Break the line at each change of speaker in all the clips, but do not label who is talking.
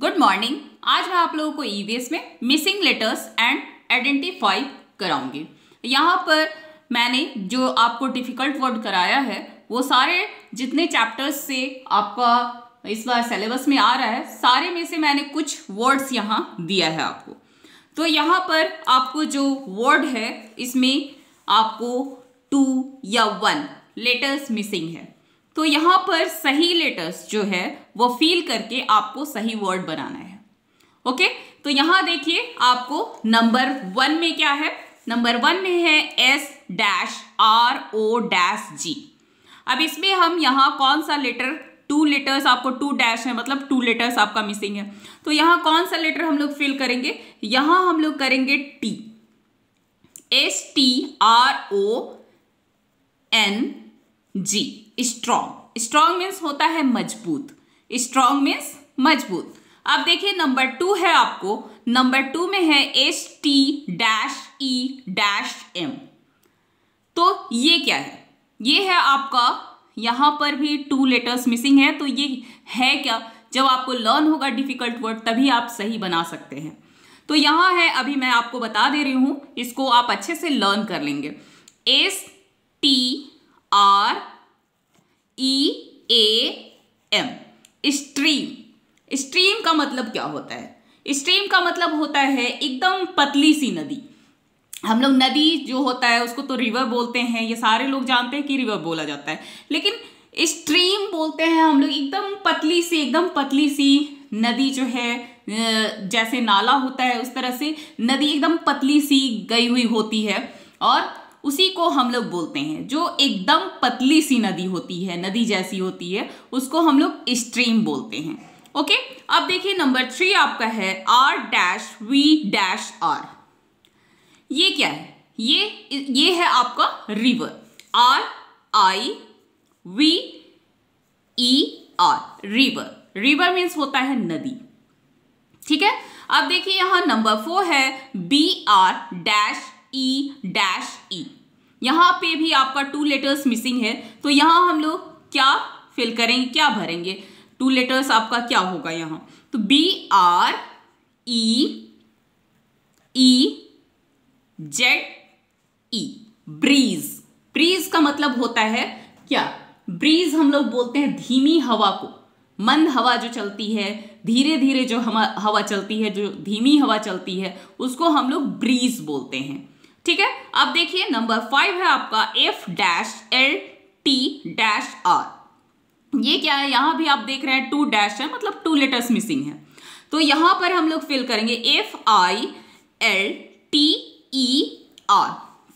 good morning आज मैं आप लोगों को ईवीएस e में मिसिंग लेटर्स एंड आइडेंटिफाई कराऊंगी यहाँ पर मैंने जो आपको डिफ़िकल्ट वर्ड कराया है वो सारे जितने चैप्टर्स से आपका इस बार सिलेबस में आ रहा है सारे में से मैंने कुछ वर्ड्स यहाँ दिया है आपको तो यहाँ पर आपको जो वर्ड है इसमें आपको टू या वन लेटर्स मिसिंग है तो यहां पर सही लेटर्स जो है वो फील करके आपको सही वर्ड बनाना है ओके तो यहां देखिए आपको नंबर वन में क्या है नंबर वन में है S dash R O dash G अब इसमें हम यहां कौन सा लेटर टू लेटर्स आपको टू डैश है मतलब टू लेटर्स आपका मिसिंग है तो यहां कौन सा लेटर हम लोग फिल करेंगे यहां हम लोग करेंगे T S T R O N G strong strong means होता है मजबूत स्ट्रॉन्ग मीन्स मजबूत अब देखिए नंबर टू है आपको नंबर टू में है S T dash E dash M तो ये क्या है ये है आपका यहां पर भी टू लेटर्स मिसिंग है तो ये है क्या जब आपको लर्न होगा डिफिकल्ट वर्ड तभी आप सही बना सकते हैं तो यहां है अभी मैं आपको बता दे रही हूं इसको आप अच्छे से लर्न कर लेंगे S T R E A M stream stream का मतलब क्या होता है स्ट्रीम का मतलब होता है एकदम पतली सी नदी हम लोग नदी जो होता है उसको तो रिवर बोलते हैं ये सारे लोग जानते हैं कि रिवर बोला जाता है लेकिन स्ट्रीम बोलते हैं हम लोग एकदम पतली सी एकदम पतली सी नदी जो है जैसे नाला होता है उस तरह से नदी एकदम पतली सी गई हुई होती है और उसी को हम लोग बोलते हैं जो एकदम पतली सी नदी होती है नदी जैसी होती है उसको हम लोग स्ट्रीम बोलते हैं ओके अब देखिए नंबर थ्री आपका है R dash V dash R ये क्या है ये ये है आपका river R I V E R river river means होता है नदी ठीक है अब देखिए यहां नंबर फोर है B R dash E dash E यहाँ पे भी आपका टू लेटर्स मिसिंग है तो यहाँ हम लोग क्या फिल करेंगे क्या भरेंगे टू लेटर्स आपका क्या होगा यहाँ तो B R E E Z E breeze breeze का मतलब होता है क्या ब्रीज हम लोग बोलते हैं धीमी हवा को मंद हवा जो चलती है धीरे धीरे जो हम हवा चलती है जो धीमी हवा चलती है उसको हम लोग ब्रीज बोलते हैं ठीक है अब देखिए नंबर फाइव है आपका F dash L T dash R ये क्या है यहां भी आप देख रहे हैं टू डैश है मतलब टू लेटर्स मिसिंग है तो यहां पर हम लोग फिल करेंगे F I L T E R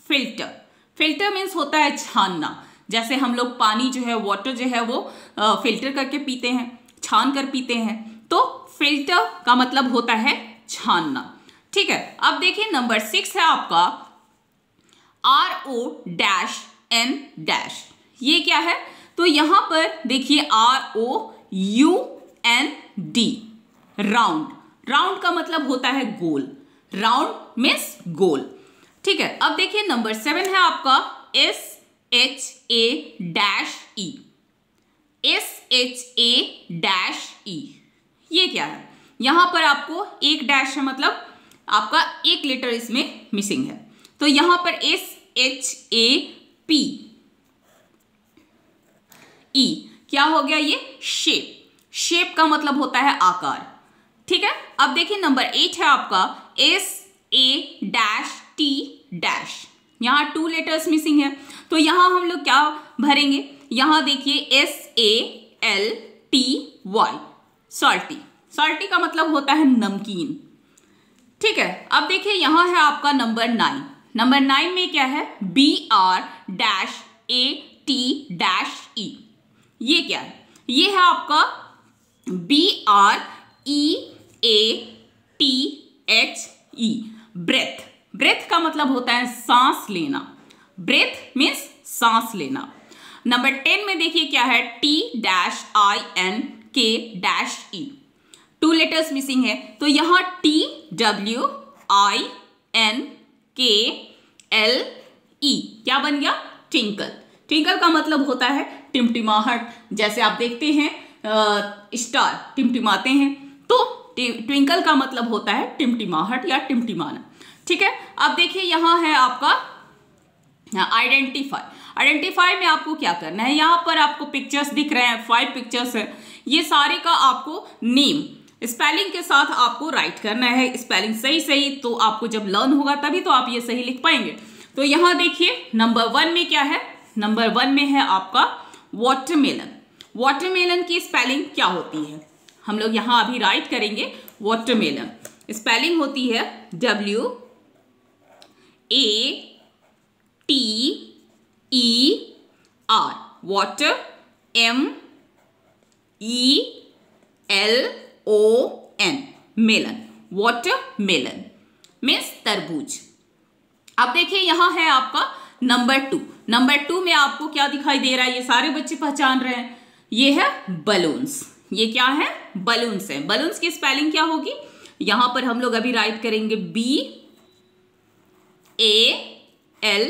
filter filter means होता है छानना जैसे हम लोग पानी जो है वाटर जो है वो फिल्टर करके पीते हैं छान कर पीते हैं तो फिल्टर का मतलब होता है छानना ठीक है अब देखिए नंबर सिक्स है आपका R O dash N dash ये क्या है तो यहां पर देखिए R O U N D round round का मतलब होता है गोल राउंड मीन्स गोल ठीक है अब देखिए नंबर सेवन है आपका S H A dash E S H A dash E ये क्या है यहां पर आपको एक डैश है मतलब आपका एक लेटर इसमें मिसिंग है तो यहां पर S H A P E क्या हो गया ये शेप शेप का मतलब होता है आकार ठीक है अब देखिए नंबर एट है आपका S A dash T dash यहां टू लेटर्स मिसिंग है तो यहां हम लोग क्या भरेंगे यहां देखिए S A L T Y salty salty का मतलब होता है नमकीन ठीक है अब देखिए यहां है आपका नंबर नाइन नंबर नाइन में क्या है B R dash A T dash E ये क्या है ये है आपका B R E A T H E breath breath का मतलब होता है सांस लेना ब्रेथ मीन्स सांस लेना नंबर टेन में देखिए क्या है T dash I N K dash E two letters missing है तो यहां T W I N K L E क्या बन गया ट्विंकल ट्विंकल का मतलब होता है टिमटिमाहट जैसे आप देखते हैं स्टार टिमटिमाते हैं तो ट्विंकल का मतलब होता है टिमटिमाहट या टिमटिमाना ठीक है अब देखिए यहां है आपका आइडेंटिफाई आइडेंटिफाई में आपको क्या करना है यहां पर आपको पिक्चर्स दिख रहे हैं फाइव पिक्चर्स है ये सारे का आपको नेम स्पेलिंग के साथ आपको राइट करना है स्पेलिंग सही सही तो आपको जब लर्न होगा तभी तो आप ये सही लिख पाएंगे तो यहां देखिए नंबर वन में क्या है नंबर वन में है आपका वाटरमेलन वाटरमेलन की स्पेलिंग क्या होती है हम लोग यहाँ अभी राइट करेंगे वाटरमेलन स्पेलिंग होती है W A T E R water M E melon water melon means तरबूज अब देखिए यहां है आपका नंबर टू नंबर टू में आपको क्या दिखाई दे रहा है ये सारे बच्चे पहचान रहे हैं ये है बलून्स ये क्या है बलून्स है बलून्स की स्पेलिंग क्या होगी यहां पर हम लोग अभी राइट करेंगे B A L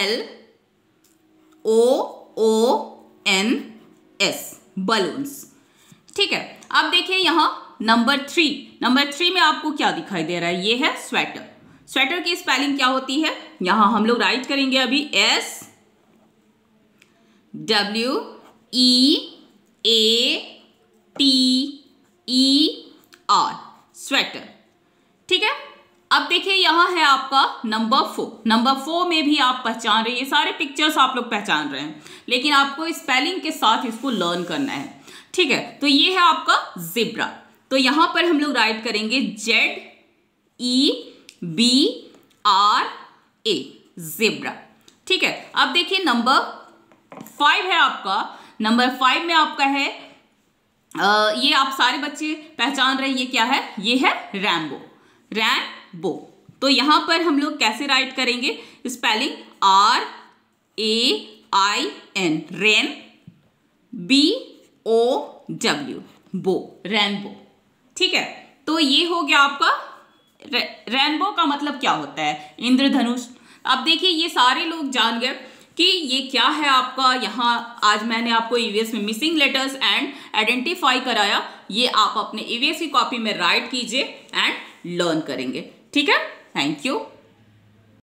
L O O N S balloons ठीक है अब देखिए यहां नंबर थ्री नंबर थ्री में आपको क्या दिखाई दे रहा है ये है स्वेटर स्वेटर की स्पेलिंग क्या होती है यहां हम लोग राइट करेंगे अभी S W E A T E R sweater ठीक है अब देखिए यहां है आपका नंबर फोर नंबर फोर में भी आप पहचान रहे हैं ये सारे पिक्चर्स आप लोग पहचान रहे हैं लेकिन आपको स्पेलिंग के साथ इसको लर्न करना है ठीक है तो ये है आपका जिब्रा तो यहां पर हम लोग राइट करेंगे Z E B R A zebra ठीक है अब देखिए नंबर फाइव है आपका नंबर फाइव में आपका है आ, ये आप सारे बच्चे पहचान रहे ये क्या है ये है रैम्बो रैम्बो तो यहां पर हम लोग कैसे राइट करेंगे spelling R A I N rain B O W bow rainbow ठीक है तो ये हो गया आपका रेनबो का मतलब क्या होता है इंद्रधनुष अब देखिए ये सारे लोग जान गए कि ये क्या है आपका यहाँ आज मैंने आपको ईवीएस e में मिसिंग लेटर्स एंड आइडेंटिफाई कराया ये आप अपने ईवीएस e की कॉपी में राइट कीजिए एंड लर्न करेंगे ठीक है थैंक यू